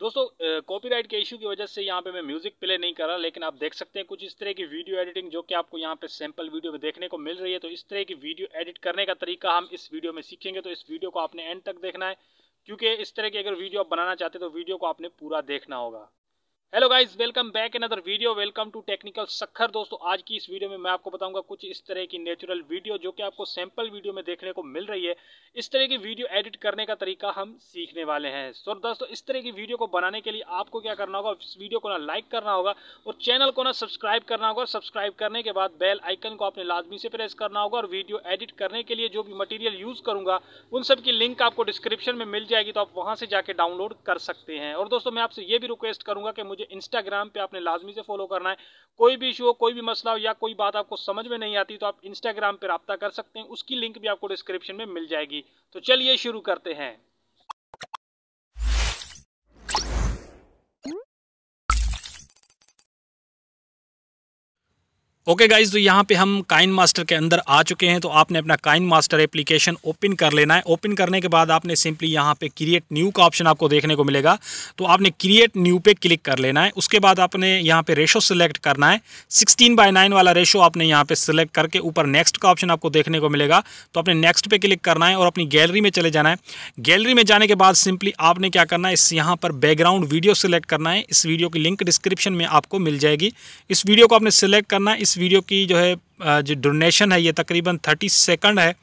दोस्तों कॉपीराइट के इशू की वजह से यहाँ पे मैं म्यूज़िक प्ले नहीं कर रहा लेकिन आप देख सकते हैं कुछ इस तरह की वीडियो एडिटिंग जो कि आपको यहाँ पे सैंपल वीडियो में देखने को मिल रही है तो इस तरह की वीडियो एडिट करने का तरीका हम इस वीडियो में सीखेंगे तो इस वीडियो को आपने एंड तक देखना है क्योंकि इस तरह की अगर वीडियो आप बनाना चाहते हैं तो वीडियो को आपने पूरा देखना होगा hello guys welcome back in other video welcome to technical Sakhar दोस्तों आज की इस वीडियो में मैं आपको बताऊंगा कुछ इस तरह की नेचुरल वीडियो जो कि आपको सैंपल वीडियो में देखने को मिल रही है इस तरह की वीडियो एडिट करने का तरीका हम सीखने वाले हैं सो so, दोस्तों इस तरह की वीडियो को बनाने के लिए आपको क्या करना होगा इस वीडियो को ना लाइक करना होगा और चैनल को ना सब्सक्राइब करना होगा सब्सक्राइब करने के बाद बेल आइकन को आपने लाजमी से प्रेस करना होगा और वीडियो एडिट करने के लिए जो भी मटीरियल यूज़ करूँगा उन सब की लिंक आपको डिस्क्रिप्शन में मिल जाएगी तो आप वहाँ से जाके डाउनलोड कर सकते हैं और दोस्तों मैं आपसे ये भी रिक्वेस्ट करूँगा कि मुझे इंस्टाग्राम पे आपने लाजमी से फॉलो करना है कोई भी इशू हो कोई भी मसला हो या कोई बात आपको समझ में नहीं आती तो आप इंस्टाग्राम पर रबता कर सकते हैं उसकी लिंक भी आपको डिस्क्रिप्शन में मिल जाएगी तो चलिए शुरू करते हैं ओके okay गाइज तो यहाँ पे हम काइन मास्टर के अंदर आ चुके हैं तो आपने अपना काइन मास्टर एप्लीकेशन ओपन कर लेना है ओपन करने के बाद आपने सिंपली यहाँ पे क्रिएट न्यू का ऑप्शन आपको देखने को मिलेगा तो आपने क्रिएट न्यू पे क्लिक कर लेना है उसके बाद आपने यहाँ पे रेशो सिलेक्ट करना है सिक्सटीन बाय नाइन वाला रेशो आपने यहाँ पे सिलेक्ट करके ऊपर नेक्स्ट का ऑप्शन आपको देखने को मिलेगा तो आपने नेक्स्ट पे क्लिक करना है और अपनी गैलरी में चले जाना है गैलरी में जाने के बाद सिंपली आपने क्या करना है इस यहाँ पर बैकग्राउंड वीडियो सिलेक्ट करना है इस वीडियो की लिंक डिस्क्रिप्शन में आपको मिल जाएगी इस वीडियो को आपने सिलेक्ट करना है इस वीडियो की जो है जो डोनेशन है ये तकरीबन थर्टी सेकंड है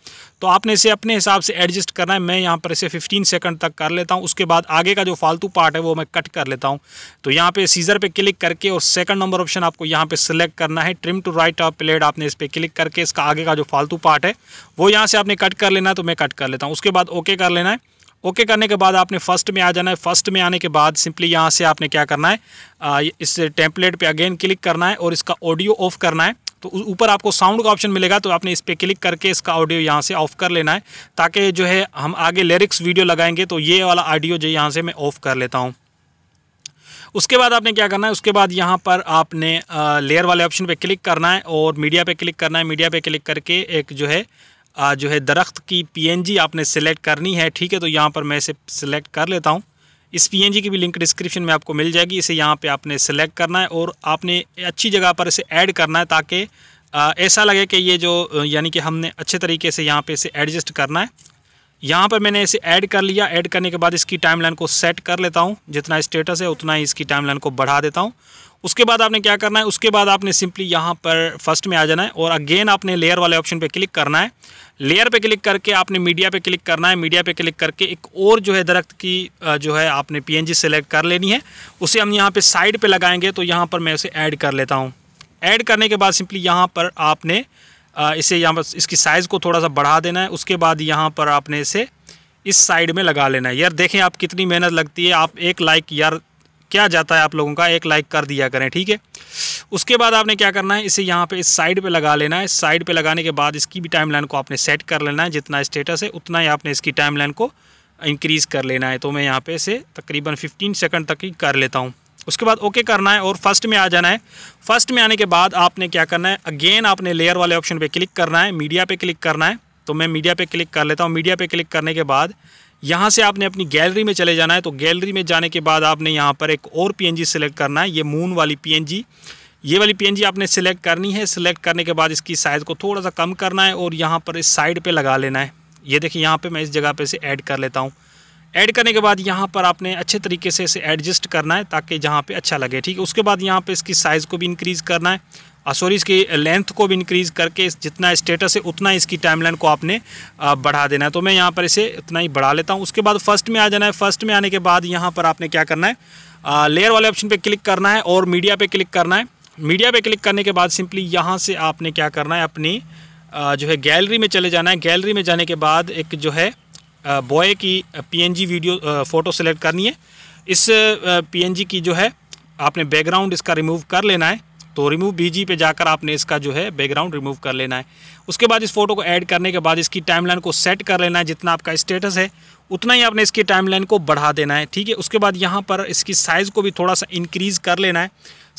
तो आपने इसे अपने हिसाब से एडजस्ट करना है मैं यहाँ पर इसे फिफ्टीन सेकंड तक कर लेता हूँ उसके बाद आगे का जो फालतू पार्ट है वो मैं कट कर लेता हूँ तो यहाँ पे सीज़र पे क्लिक करके और सेकंड नंबर ऑप्शन आपको यहाँ पे सिलेक्ट करना है trim to right of playhead आपने इस पर क्लिक करके इसका आगे का जो फालतू पार्ट है वो यहाँ से आपने कट कर लेना है तो मैं कट कर लेता हूँ उसके बाद ओके कर लेना है ओके करने के बाद आपने फर्स्ट में आ जाना है फर्स्ट में आने के बाद सिंपली यहाँ से आपने क्या करना है इस टेम्पलेट पे अगेन क्लिक करना है और इसका ऑडियो ऑफ करना है तो ऊपर आपको साउंड का ऑप्शन मिलेगा तो आपने इस पर क्लिक करके इसका ऑडियो यहाँ से ऑफ कर लेना है ताकि जो है हम आगे लिरिक्स वीडियो लगाएंगे तो ये वाला ऑडियो जो यहाँ से मैं ऑफ कर लेता हूँ उसके बाद आपने क्या करना है उसके बाद यहाँ पर आपने लेयर वाले ऑप्शन पे क्लिक करना है और मीडिया पे क्लिक करना है मीडिया पे क्लिक करके एक जो है जो है दरख्त की पीएनजी आपने सेलेक्ट करनी है ठीक है तो यहाँ पर मैं इसे सिलेक्ट कर लेता हूँ इस पीएनजी की भी लिंक डिस्क्रिप्शन में आपको मिल जाएगी इसे यहाँ पे आपने सेलेक्ट करना है और आपने अच्छी जगह पर इसे ऐड करना है ताकि ऐसा लगे कि ये जो यानी कि हमने अच्छे तरीके से यहाँ पर इसे एडजस्ट करना है यहाँ पर मैंने इसे ऐड कर लिया ऐड करने के बाद इसकी टाइमलाइन को सेट कर लेता हूँ जितना स्टेटस है उतना ही इसकी टाइमलाइन को बढ़ा देता हूँ उसके बाद आपने क्या करना है उसके बाद आपने सिंपली यहाँ पर फर्स्ट में आ जाना है और अगेन आपने लेयर वाले ऑप्शन पर क्लिक करना है लेयर पे क्लिक करके आपने मीडिया पे क्लिक करना है मीडिया पे क्लिक करके एक और जो है दरख्त की जो है आपने पीएनजी सेलेक्ट कर लेनी है उसे हम यहाँ पे साइड पे लगाएंगे तो यहाँ पर मैं उसे ऐड कर लेता हूँ ऐड करने के बाद सिंपली यहाँ पर आपने इसे यहाँ पर इसकी साइज़ को थोड़ा सा बढ़ा देना है उसके बाद यहाँ पर आपने इसे इस साइड में लगा लेना है यार देखें आप कितनी मेहनत लगती है आप एक लाइक यार क्या जाता है आप लोगों का एक लाइक कर दिया करें ठीक है उसके बाद आपने क्या करना है इसे यहाँ पे इस साइड पे लगा लेना है साइड पे लगाने के बाद इसकी भी टाइमलाइन को आपने सेट कर लेना है जितना स्टेटस है उतना ही आपने इसकी टाइमलाइन को इंक्रीज़ कर लेना है तो मैं यहाँ पे इसे तकरीबन 15 सेकंड तक ही कर लेता हूँ उसके बाद ओके करना है और फर्स्ट में आ जाना है फर्स्ट में आने के बाद आपने क्या करना है अगेन आपने लेयर वाले ऑप्शन पर क्लिक करना है मीडिया पर क्लिक करना है तो मैं मीडिया पर क्लिक कर लेता हूँ मीडिया पर क्लिक करने के बाद यहाँ से आपने अपनी गैलरी में चले जाना है तो गैलरी में जाने के बाद आपने यहाँ पर एक और जी सिलेक्ट करना है ये मून वाली जी ये वाली जी आपने सिलेक्ट करनी है सिलेक्ट करने के बाद इसकी साइज़ को थोड़ा सा कम करना है और यहाँ पर इस साइड पे लगा लेना है ये देखिए यहाँ पे मैं इस जगह पे इसे ऐड कर लेता हूँ ऐड करने के बाद यहाँ पर आपने अच्छे तरीके से इसे एडजस्ट करना है ताकि जहाँ पे अच्छा लगे ठीक है उसके बाद यहाँ पे इसकी साइज़ को भी इंक्रीज़ करना है सॉरी uh, इसकी लेंथ को भी इंक्रीज़ करके जितना स्टेटस है उतना इसकी टाइमलाइन को आपने uh, बढ़ा देना है तो मैं यहाँ पर इसे इतना ही बढ़ा लेता हूँ उसके बाद फर्स्ट में आ जाना है फर्स्ट में आने के बाद यहाँ पर आपने क्या करना है लेयर uh, वाले ऑप्शन पर क्लिक करना है और मीडिया पर क्लिक करना है मीडिया पर क्लिक करने के बाद सिंपली यहाँ से आपने क्या करना है अपनी जो है गैलरी में चले जाना है गैलरी में जाने के बाद एक जो है बॉय की पीएनजी वीडियो फ़ोटो सेलेक्ट करनी है इस पीएनजी की जो है आपने बैकग्राउंड इसका रिमूव कर लेना है तो रिमूव बीजी पे जाकर आपने इसका जो है बैकग्राउंड रिमूव कर लेना है उसके बाद इस फोटो को ऐड करने के बाद इसकी टाइमलाइन को सेट कर लेना है जितना आपका स्टेटस है उतना ही आपने इसकी टाइमलाइन को बढ़ा देना है ठीक है उसके बाद यहाँ पर इसकी साइज़ को भी थोड़ा सा इंक्रीज़ कर लेना है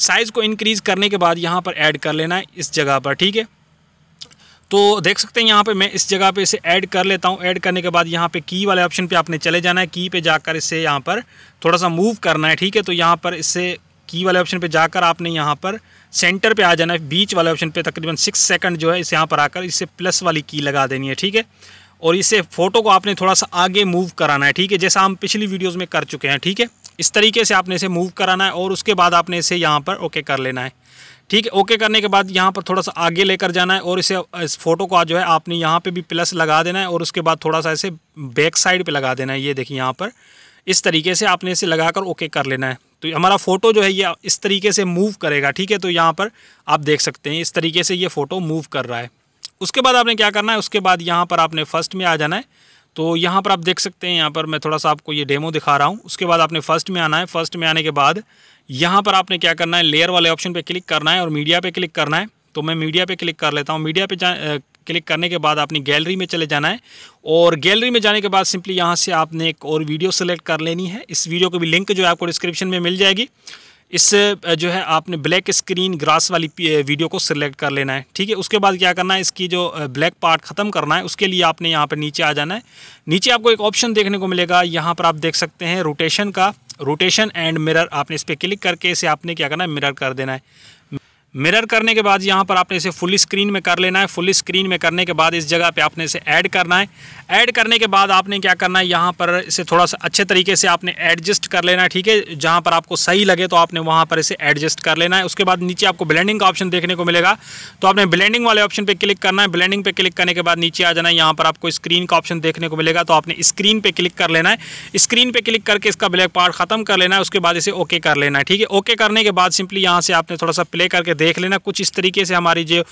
साइज़ को इंक्रीज़ करने के बाद यहाँ पर ऐड कर लेना है इस जगह पर ठीक है तो देख सकते हैं यहाँ पे मैं इस जगह पे इसे ऐड कर लेता हूँ ऐड करने के बाद यहाँ पे की वाले ऑप्शन पे आपने चले जाना है की पे जाकर इसे यहाँ पर थोड़ा सा मूव करना है ठीक है तो यहाँ पर इसे की वाले ऑप्शन पे जाकर आपने यहाँ पर सेंटर पे आ जाना है बीच वाले ऑप्शन पे तकरीबन सिक्स सेकंड जो है इसे यहाँ पर आकर इसे प्लस वाली की लगा देनी है ठीक है और इसे फ़ोटो को आपने थोड़ा सा आगे मूव कराना है ठीक है जैसा हम पिछली वीडियोज़ में कर चुके हैं ठीक है इस तरीके से आपने इसे मूव कराना है और उसके बाद आपने इसे यहाँ पर ओके कर लेना है ठीक है ओके करने के बाद यहाँ पर थोड़ा सा आगे लेकर जाना है और इसे इस फोटो को जो है आपने यहाँ पे भी प्लस लगा देना है और उसके बाद थोड़ा सा इसे बैक साइड पे लगा देना है ये देखिए यहाँ पर इस तरीके से आपने इसे लगाकर ओके कर लेना है तो हमारा फ़ोटो जो है ये इस तरीके से मूव करेगा ठीक है तो यहाँ पर आप देख सकते हैं इस तरीके से ये फ़ोटो मूव कर रहा है उसके बाद आपने क्या करना है उसके बाद यहाँ पर आपने फर्स्ट में आ जाना है तो यहाँ पर आप देख सकते हैं यहाँ पर मैं थोड़ा सा आपको ये डेमो दिखा रहा हूँ उसके बाद आपने फर्स्ट में आना है फर्स्ट में आने के बाद यहाँ पर आपने क्या करना है लेयर वाले ऑप्शन पर क्लिक करना है और मीडिया पर क्लिक करना है तो मैं मीडिया पर क्लिक कर लेता हूँ मीडिया पर क्लिक करने के बाद आपने गैलरी में चले जाना है और गैलरी में जाने के बाद सिंपली यहाँ से आपने एक और वीडियो सेलेक्ट कर लेनी है इस वीडियो को भी लिंक जो है आपको डिस्क्रिप्शन में मिल जाएगी इस जो है आपने ब्लैक स्क्रीन ग्रास वाली वीडियो को सिलेक्ट कर लेना है ठीक है उसके बाद क्या करना है इसकी जो ब्लैक पार्ट ख़त्म करना है उसके लिए आपने यहाँ पर नीचे आ जाना है नीचे आपको एक ऑप्शन देखने को मिलेगा यहाँ पर आप देख सकते हैं रोटेशन का रोटेशन एंड मिरर आपने इस पर क्लिक करके इसे आपने क्या करना है मिरर कर देना है मिरर करने के बाद यहाँ पर आपने इसे फुल स्क्रीन में कर लेना है फुल स्क्रीन में करने के बाद इस जगह पे आपने इसे ऐड करना है ऐड करने के बाद आपने क्या करना है यहाँ पर इसे थोड़ा सा अच्छे तरीके से आपने एडजस्ट कर लेना है ठीक है जहाँ पर आपको सही लगे तो आपने वहाँ पर इसे एडजस्ट कर लेना है उसके बाद नीचे आपको ब्लैंडिंग का ऑप्शन देखने को मिलेगा तो आपने ब्लैंडिंग वाले ऑप्शन पर क्लिक करना है ब्लैंडिंग पर क्लिक करने के बाद नीचे आ जाना है यहाँ पर आपको स्क्रीन का ऑप्शन देखने को मिलेगा तो आपने स्क्रीन पर क्लिक कर लेना है स्क्रीन पर क्लिक करके इसका ब्लैक पार्ट खत्म कर लेना है उसके बाद इसे ओके कर लेना है ठीक है ओके करने के बाद सिंपली यहाँ से आपने थोड़ा सा प्ले करके देख लेना कुछ इस तरीके से हमारी जो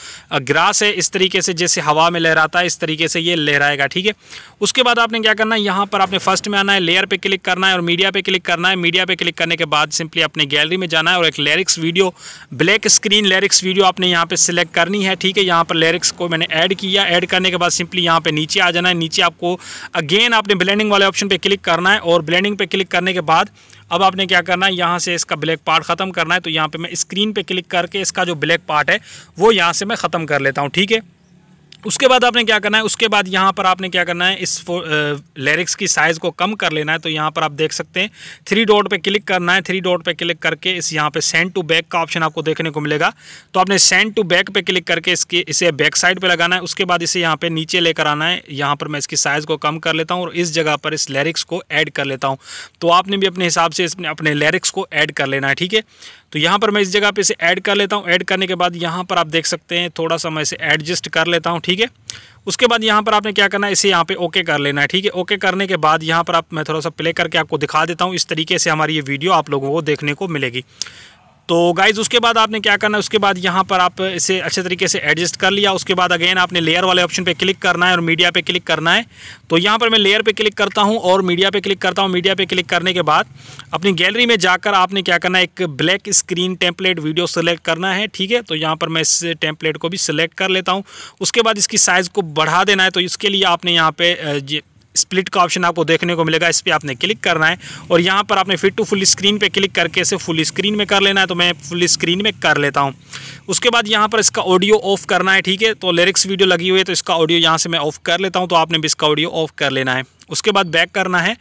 ग्रास है इस तरीके से जैसे हवा में लहराता है इस तरीके से ये लहराएगा ठीक है उसके बाद आपने क्या करना है यहाँ पर आपने फर्स्ट में आना है लेयर पर क्लिक करना है और मीडिया पर क्लिक करना है मीडिया पर क्लिक करने के बाद सिंपली अपने गैलरी में जाना है और एक lyrics video black screen lyrics video आपने यहाँ पर सिलेक्ट करनी है ठीक है यहाँ पर लिरिक्स को मैंने ऐड किया ऐड करने के बाद सिंपली यहाँ पर नीचे आ जाना है नीचे आपको अगेन आपने ब्लेंडिंग वाले ऑप्शन पर क्लिक करना है और ब्लेंडिंग पर क्लिक करने के बाद अब आपने क्या करना है यहाँ से इसका ब्लैक पार्ट ख़त्म करना है तो यहाँ पे मैं स्क्रीन पर क्लिक करके इसका जो ब्लैक पार्ट है वो यहाँ से मैं ख़त्म कर लेता हूँ ठीक है उसके बाद आपने क्या करना है उसके बाद यहाँ पर आपने क्या करना है इस लिरिक्स की साइज़ को कम कर लेना है तो यहाँ पर आप देख सकते हैं थ्री डॉट पे क्लिक करना है थ्री डॉट पे क्लिक करके इस यहाँ पे सेंड टू बैक का ऑप्शन आपको देखने को मिलेगा तो आपने सेंड टू बैक पे क्लिक करके इसके इसे बैक साइड पर लगाना है उसके बाद इसे यहाँ पे नीचे लेकर आना है यहाँ पर मैं इसकी साइज़ को कम कर लेता हूँ और इस जगह पर इस लिरिक्स को ऐड कर लेता हूँ तो आपने भी अपने हिसाब से इसमें अपने लिरिक्स को ऐड कर लेना है ठीक है तो यहाँ पर मैं इस जगह पर इसे ऐड कर लेता हूँ ऐड करने के बाद यहाँ पर आप देख सकते हैं थोड़ा सा मैं इसे एडजस्ट कर लेता हूँ ठीक ठीक है उसके बाद यहाँ पर आपने क्या करना है इसे यहाँ पे ओके कर लेना है ठीक है ओके करने के बाद यहाँ पर आप मैं थोड़ा सा प्ले करके आपको दिखा देता हूँ इस तरीके से हमारी ये वीडियो आप लोगों को देखने को मिलेगी तो गाइज़ उसके बाद आपने क्या करना है उसके बाद यहाँ पर आप इसे अच्छे तरीके से एडजस्ट कर लिया उसके बाद अगेन आपने लेयर वाले ऑप्शन पे क्लिक करना है और मीडिया पे क्लिक करना है तो यहाँ पर मैं लेयर पे क्लिक करता हूँ और मीडिया पे क्लिक करता हूँ मीडिया पे क्लिक करने के बाद अपनी गैलरी में जाकर आपने क्या करना है एक black screen template video select करना है ठीक है तो यहाँ पर मैं इस टेम्पलेट को भी सिलेक्ट कर लेता हूँ उसके बाद इसकी साइज़ को बढ़ा देना है तो इसके लिए आपने यहाँ पर स्प्लिट का ऑप्शन आपको देखने को मिलेगा इस पर आपने क्लिक करना है और यहाँ पर आपने फिट टू फुल स्क्रीन पे क्लिक करके इसे फुल स्क्रीन में कर लेना है तो मैं फुल स्क्रीन में कर लेता हूँ उसके बाद यहाँ पर इसका ऑडियो ऑफ करना है ठीक है तो लिरिक्स वीडियो लगी हुई है तो इसका ऑडियो यहाँ से मैं ऑफ कर लेता हूँ तो आपने भी इसका ऑडियो ऑफ कर लेना है उसके बाद बैक करना है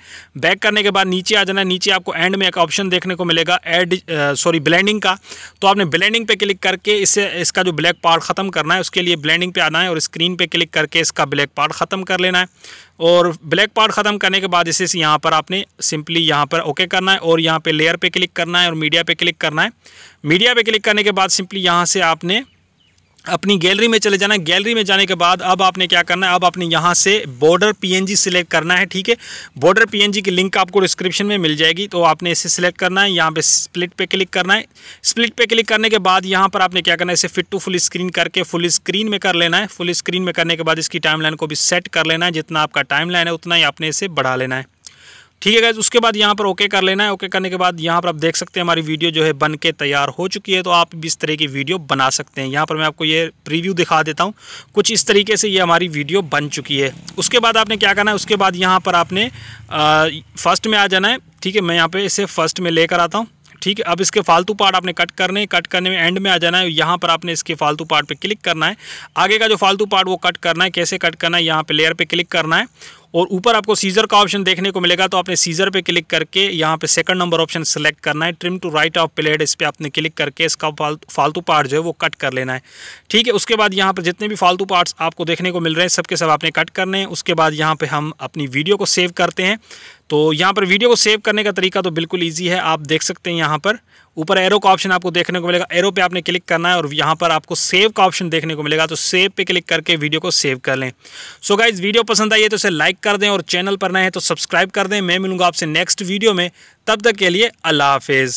बैक करने के बाद नीचे आ जाना है नीचे आपको एंड में एक ऑप्शन देखने को मिलेगा एड सॉरी ब्लेंडिंग का तो आपने ब्लेंडिंग पे क्लिक करके इससे इसका जो ब्लैक पार्ट ख़त्म करना है उसके लिए ब्लेंडिंग पे आना है और स्क्रीन पे क्लिक करके इसका ब्लैक पार्ट ख़त्म कर लेना है और ब्लैक पार्ट ख़त्म करने के बाद इसे यहाँ पर आपने सिंपली यहाँ पर ओके करना है और यहाँ पर लेयर पर क्लिक करना है और मीडिया पर क्लिक करना है मीडिया पर क्लिक करने के बाद सिंपली यहाँ से आपने अपनी गैलरी में चले जाना है गैलरी में जाने के बाद अब आपने क्या करना है अब आपने यहाँ से बॉर्डर पीएनजी सिलेक्ट करना है ठीक है बॉर्डर पीएनजी की लिंक आपको डिस्क्रिप्शन में मिल जाएगी तो आपने इसे सिलेक्ट करना है यहाँ पे स्प्लिट पे क्लिक करना है स्प्लिट पे क्लिक करने के बाद यहाँ पर आपने क्या करना है इसे फिट टू फुल स्क्रीन करके फुल स्क्रीन में कर लेना है फुल स्क्रीन में करने के बाद इसकी टाइम को भी सेट कर लेना है जितना आपका टाइम है उतना ही आपने इसे बढ़ा लेना है ठीक है गैस उसके बाद यहाँ पर ओके कर लेना है ओके करने के बाद यहाँ पर आप देख सकते हैं हमारी वीडियो जो है बन के तैयार हो चुकी है तो आप भी इस तरह की वीडियो बना सकते हैं यहाँ पर मैं आपको ये प्रीव्यू दिखा देता हूँ कुछ इस तरीके से ये हमारी वीडियो बन चुकी है उसके बाद आपने क्या करना है उसके बाद यहाँ पर आपने फर्स्ट में आ जाना है ठीक है मैं यहाँ पर इसे फर्स्ट में लेकर आता हूँ ठीक है अब इसके फालतू पार्ट आपने कट करने कट करने में एंड में आ जाना है यहाँ पर आपने इसके फालतू पार्ट पे क्लिक करना है आगे का जो फालतू पार्ट वो कट करना है कैसे कट करना है यहाँ पे लेयर पे क्लिक करना है और ऊपर आपको सीजर का ऑप्शन देखने को मिलेगा तो आपने सीजर पे क्लिक करके यहाँ पे सेकंड नंबर ऑप्शन सेलेक्ट करना है trim to right of playhead इस पर आपने क्लिक करके इसका फालतू पार्ट जो है वो कट कर लेना है ठीक है उसके बाद यहाँ पर जितने भी फालतू पार्ट्स आपको देखने को मिल रहे हैं सबके सब आपने कट करने हैं उसके बाद यहाँ पर हम अपनी वीडियो को सेव करते हैं तो यहाँ पर वीडियो को सेव करने का तरीका तो बिल्कुल ईजी है आप देख सकते हैं यहाँ पर ऊपर एरो का ऑप्शन आपको देखने को मिलेगा एरो पे आपने क्लिक करना है और यहाँ पर आपको सेव का ऑप्शन देखने को मिलेगा तो सेव पे क्लिक करके वीडियो को सेव कर लें सो so गाइज वीडियो पसंद आई है तो इसे लाइक कर दें और चैनल पर नए हैं तो सब्सक्राइब कर दें मैं मिलूंगा आपसे नेक्स्ट वीडियो में तब तक के लिए अल्लाह हाफिज़